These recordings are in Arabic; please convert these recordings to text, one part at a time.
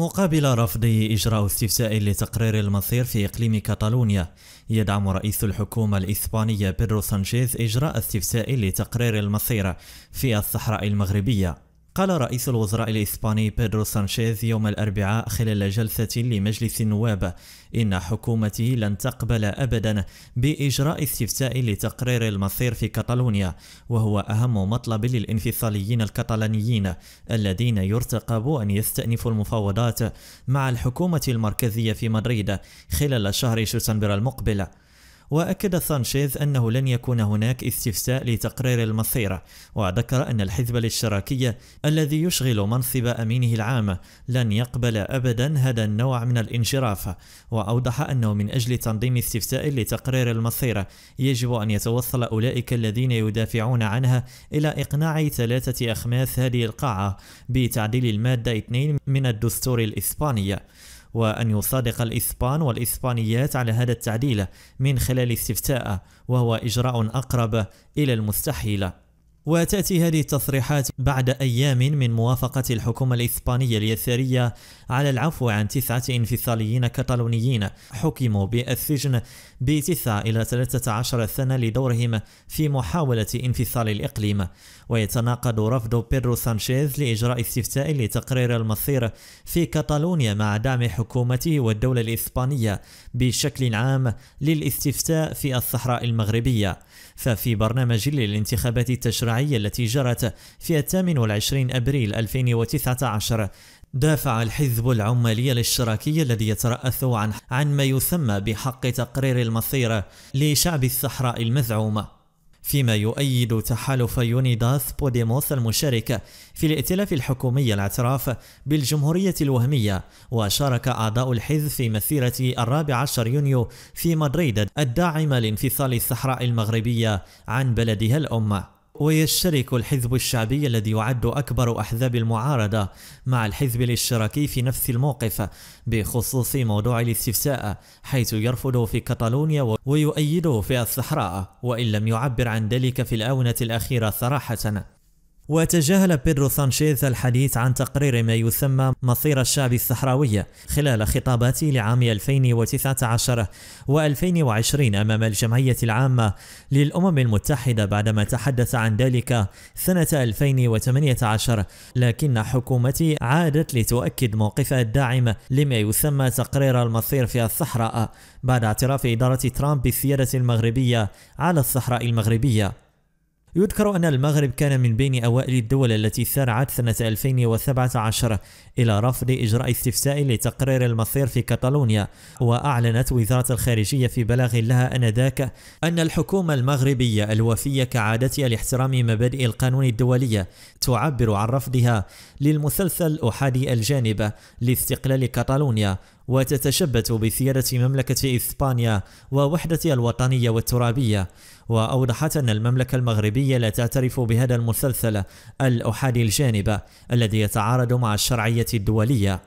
مقابل رفضه إجراء استفساء لتقرير المصير في إقليم كاتالونيا يدعم رئيس الحكومة الإسبانية بيدرو سانشيز إجراء استفساء لتقرير المصير في الصحراء المغربية قال رئيس الوزراء الإسباني بيدرو سانشيز يوم الأربعاء خلال جلسة لمجلس النواب إن حكومته لن تقبل أبدا بإجراء استفتاء لتقرير المصير في كاتالونيا وهو أهم مطلب للانفصاليين الكاتالانيين الذين يرتقب أن يستأنفوا المفاوضات مع الحكومة المركزية في مدريد خلال شهر شتنبر المقبل وأكد سانشيز أنه لن يكون هناك استفساء لتقرير المصير وذكر أن الحزب الاشتراكي الذي يشغل منصب أمينه العام لن يقبل أبدا هذا النوع من الانشراف وأوضح أنه من أجل تنظيم استفساء لتقرير المصير يجب أن يتوصل أولئك الذين يدافعون عنها إلى إقناع ثلاثة أخماس هذه القاعة بتعديل المادة 2 من الدستور الإسباني وأن يصادق الإسبان والإسبانيات على هذا التعديل من خلال استفتاء وهو إجراء أقرب إلى المستحيل وتأتي هذه التصريحات بعد أيام من موافقة الحكومة الإسبانية اليسارية على العفو عن تسعة انفصاليين كتالونيين حكموا بالسجن 9 إلى 13 سنة لدورهم في محاولة انفصال الإقليم ويتناقض رفض بيرو سانشيز لإجراء استفتاء لتقرير المصير في كاتالونيا مع دعم حكومته والدولة الإسبانية بشكل عام للاستفتاء في الصحراء المغربية ففي برنامج للانتخابات التشريعية التي جرت في 28 أبريل 2019 دافع الحزب العمالي الاشتراكي الذي يترأس عن عن ما يسمى بحق تقرير المصير لشعب الصحراء المزعومة فيما يؤيد تحالف يونيداس بوديموس المشارك في الائتلاف الحكومي الاعتراف بالجمهورية الوهمية وشارك أعضاء الحزب في مسيرة الرابع عشر يونيو في مدريد الداعمة لانفصال الصحراء المغربية عن بلدها الأمة ويشترك الحزب الشعبي الذي يعد أكبر أحزاب المعارضة مع الحزب الاشتراكي في نفس الموقف بخصوص موضوع الاستفساء حيث يرفضه في كتالونيا ويؤيده في الصحراء وإن لم يعبر عن ذلك في الآونة الأخيرة صراحة وتجاهل بيدرو سانشيز الحديث عن تقرير ما يسمى مصير الشعب الصحراوي خلال خطاباته لعام 2019 و2020 أمام الجمعية العامة للأمم المتحدة بعدما تحدث عن ذلك سنة 2018 لكن حكومتي عادت لتؤكد موقفها الداعم لما يسمى تقرير المصير في الصحراء بعد اعتراف إدارة ترامب بالسيادة المغربية على الصحراء المغربية يذكر أن المغرب كان من بين أوائل الدول التي سارعت سنة 2017 إلى رفض إجراء استفساء لتقرير المصير في كاتالونيا وأعلنت وزارة الخارجية في بلاغ لها أنذاك أن الحكومة المغربية الوفية كعادتها لاحترام مبادئ القانون الدولية تعبر عن رفضها للمسلسل أحادي الجانب لاستقلال كاتالونيا وتتشبث بثيابة مملكة إسبانيا ووحدتها الوطنية والترابية وأوضحت أن المملكة المغربية لا تعترف بهذا المسلسل الأحادي الجانب الذي يتعارض مع الشرعية الدولية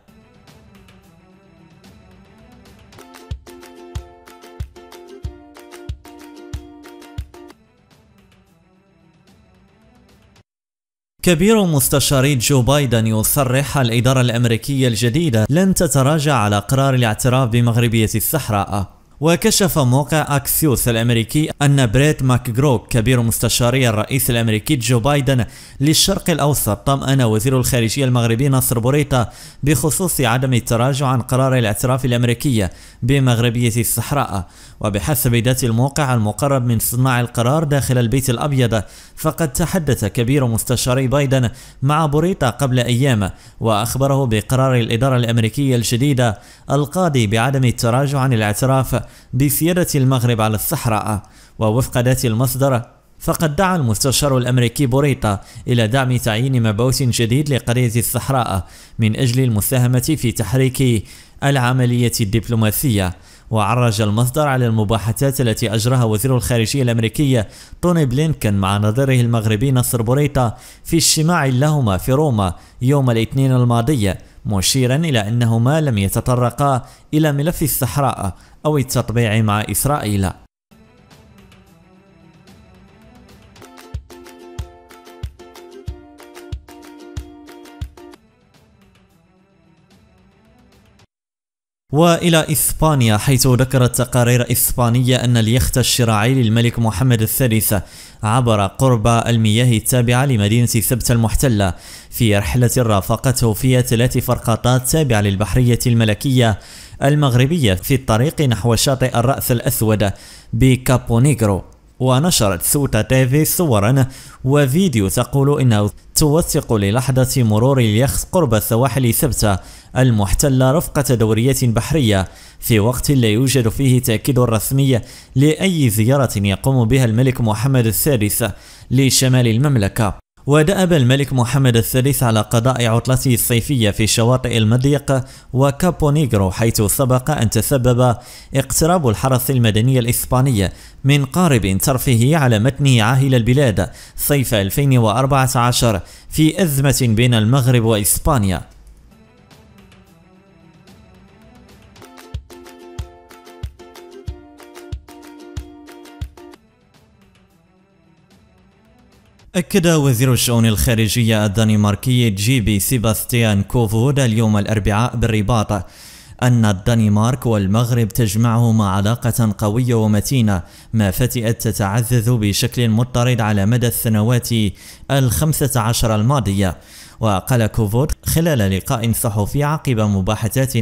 كبير مستشاري جو بايدن يصرح الإدارة الأمريكية الجديدة لن تتراجع على قرار الاعتراف بمغربية الصحراء وكشف موقع أكسيوس الأمريكي أن بريت ماكجروك كبير مستشاري الرئيس الأمريكي جو بايدن للشرق الأوسط طمأن وزير الخارجية المغربي نصر بوريطة بخصوص عدم التراجع عن قرار الاعتراف الأمريكي بمغربية الصحراء وبحسب ذات الموقع المقرب من صناع القرار داخل البيت الأبيض فقد تحدث كبير مستشاري بايدن مع بوريطة قبل أيام وأخبره بقرار الإدارة الأمريكية الجديدة القاضي بعدم التراجع عن الاعتراف بسيادة المغرب على الصحراء ووفق ذات المصدر فقد دعا المستشار الأمريكي بوريتا إلى دعم تعيين مبعوث جديد لقرية الصحراء من أجل المساهمة في تحريك العملية الدبلوماسية وعرج المصدر على المباحثات التي أجراها وزير الخارجية الأمريكية توني بلينكن مع نظيره المغربي نصر بوريتا في اجتماع لهما في روما يوم الاثنين الماضي مشيرا إلى أنهما لم يتطرقا إلى ملف الصحراء أو التطبيع مع إسرائيل وإلى إسبانيا حيث ذكرت تقارير إسبانية أن اليخت الشراعي للملك محمد الثالث عبر قرب المياه التابعة لمدينة سبتة المحتلة في رحلة رافقته فيها ثلاث فرقاطات تابعة للبحرية الملكية المغربية في الطريق نحو شاطئ الرأس الأسود بكابونيغرو ونشرت سوتا تيفي صورا وفيديو تقول إنه توثق للحظة مرور اليخت قرب سواحل سبتة المحتلة رفقة دورية بحرية في وقت لا يوجد فيه تأكيد رسمي لأي زيارة يقوم بها الملك محمد السادس لشمال المملكة ودأب الملك محمد الثالث على قضاء عطلته الصيفية في شواطئ المضيق وكابونيغرو حيث سبق أن تسبب اقتراب الحرس المدني الإسباني من قارب ترفيهي على متنه عاهل البلاد صيف 2014 في أزمة بين المغرب وإسبانيا أكد وزير الشؤون الخارجية الدنماركي جي بي سيباستيان كوفود اليوم الأربعاء بالرباط أن الدنمارك والمغرب تجمعهما علاقة قوية ومتينة ما فتئت تتعزز بشكل مضطرد على مدى السنوات الخمسة عشر الماضية وقال كوفور خلال لقاء صحفي عقب مباحثات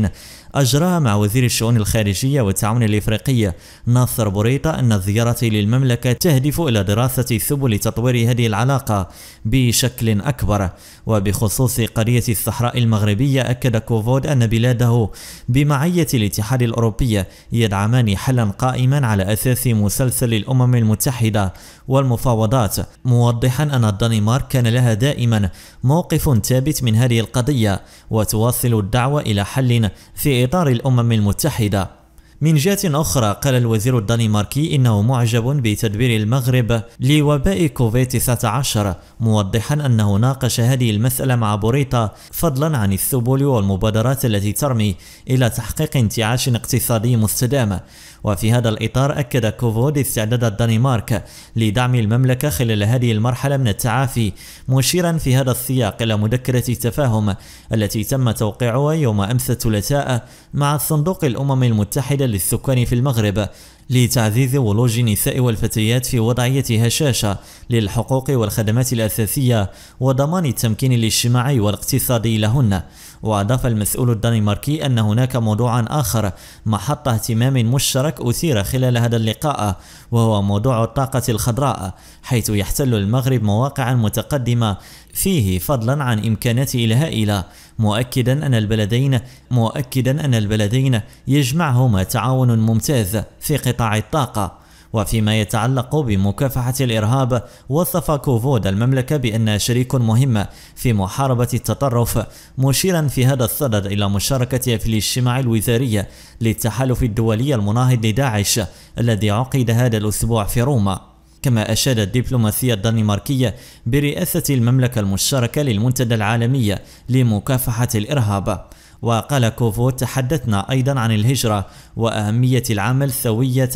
أجراها مع وزير الشؤون الخارجية والتعاون الإفريقي ناصر بوريطة أن زيارتي للمملكة تهدف إلى دراسة سبل تطوير هذه العلاقة بشكل أكبر وبخصوص قضية الصحراء المغربية أكد كوفود أن بلاده بمعية الاتحاد الأوروبي يدعمان حلا قائما على أساس مسلسل الأمم المتحدة والمفاوضات موضحا أن الدنمارك كان لها دائما موقف موقف ثابت من هذه القضية وتواصل الدعوة إلى حل في إطار الأمم المتحدة من جهة أخرى قال الوزير الدنماركي إنه معجب بتدبير المغرب لوباء كوفيد 19 موضحا أنه ناقش هذه المسألة مع بوريطا فضلا عن السبل والمبادرات التي ترمي إلى تحقيق انتعاش اقتصادي مستدام وفي هذا الإطار أكد كوفود استعداد الدنمارك لدعم المملكة خلال هذه المرحلة من التعافي مشيرا في هذا السياق إلى مذكرة التفاهم التي تم توقيعها يوم أمس الثلاثاء مع صندوق الأمم المتحدة للسكان في المغرب لتعزيز ولوج النساء والفتيات في وضعية هشاشة للحقوق والخدمات الأساسية وضمان التمكين الاجتماعي والاقتصادي لهن وأضاف المسؤول الدنماركي أن هناك موضوعا آخر محط اهتمام مشترك أثير خلال هذا اللقاء وهو موضوع الطاقة الخضراء حيث يحتل المغرب مواقعا متقدمة فيه فضلا عن إمكاناته الهائلة مؤكدا أن البلدين مؤكدا أن البلدين يجمعهما تعاون ممتاز في قطاع الطاقة وفيما يتعلق بمكافحة الإرهاب وصف كوفود المملكة بأنها شريك مهم في محاربة التطرف مشيرا في هذا الصدد إلى مشاركتها في الاجتماع الوزاري للتحالف الدولي المناهض لداعش الذي عقد هذا الأسبوع في روما كما أشاد الدبلوماسية الدنماركية برئاسة المملكة المشتركة للمنتدى العالمي لمكافحة الإرهاب وقال كوفو تحدثنا أيضا عن الهجرة وأهمية العمل سوية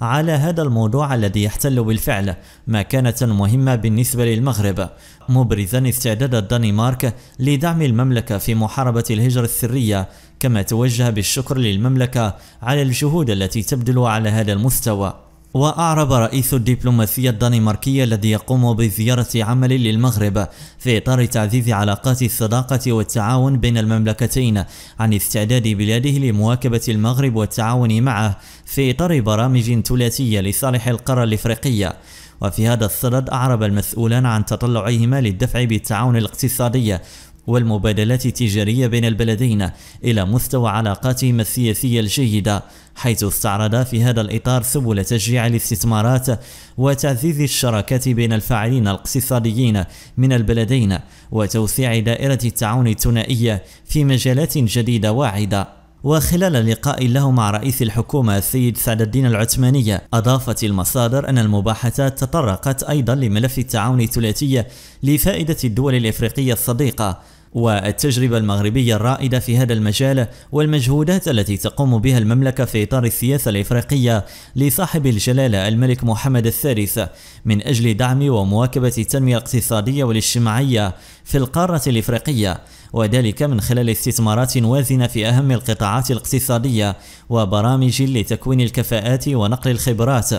على هذا الموضوع الذي يحتل بالفعل مكانة مهمة بالنسبة للمغرب مبرزا استعداد الدنمارك لدعم المملكة في محاربة الهجرة السرية كما توجه بالشكر للمملكة على الجهود التي تبذل على هذا المستوى وأعرب رئيس الدبلوماسية الدنماركية الذي يقوم بزيارة عمل للمغرب في إطار تعزيز علاقات الصداقة والتعاون بين المملكتين عن استعداد بلاده لمواكبة المغرب والتعاون معه في إطار برامج ثلاثية لصالح القارة الإفريقية وفي هذا الصدد أعرب المسؤولان عن تطلعهما للدفع بالتعاون الاقتصادي والمبادلات التجارية بين البلدين إلى مستوى علاقاتهم السياسية الجيدة حيث استعرض في هذا الإطار سبل تشجيع الاستثمارات وتعزيز الشراكات بين الفاعلين الاقتصاديين من البلدين وتوسيع دائرة التعاون الثنائية في مجالات جديدة واعدة وخلال لقاء له مع رئيس الحكومة السيد سعد الدين العثمانية أضافت المصادر أن المباحثات تطرقت أيضا لملف التعاون الثلاثي لفائدة الدول الإفريقية الصديقة والتجربة المغربية الرائدة في هذا المجال والمجهودات التي تقوم بها المملكة في إطار السياسة الإفريقية لصاحب الجلالة الملك محمد الثالث من أجل دعم ومواكبة التنمية الاقتصادية والاجتماعية في القارة الإفريقية وذلك من خلال استثمارات وازنة في أهم القطاعات الاقتصادية وبرامج لتكوين الكفاءات ونقل الخبرات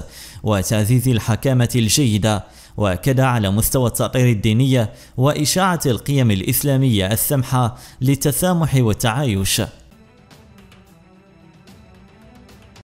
وتعزيز الحكامة الجيدة وأكد على مستوى التأطير الدينية وإشاعة القيم الإسلامية السمحة للتسامح والتعايش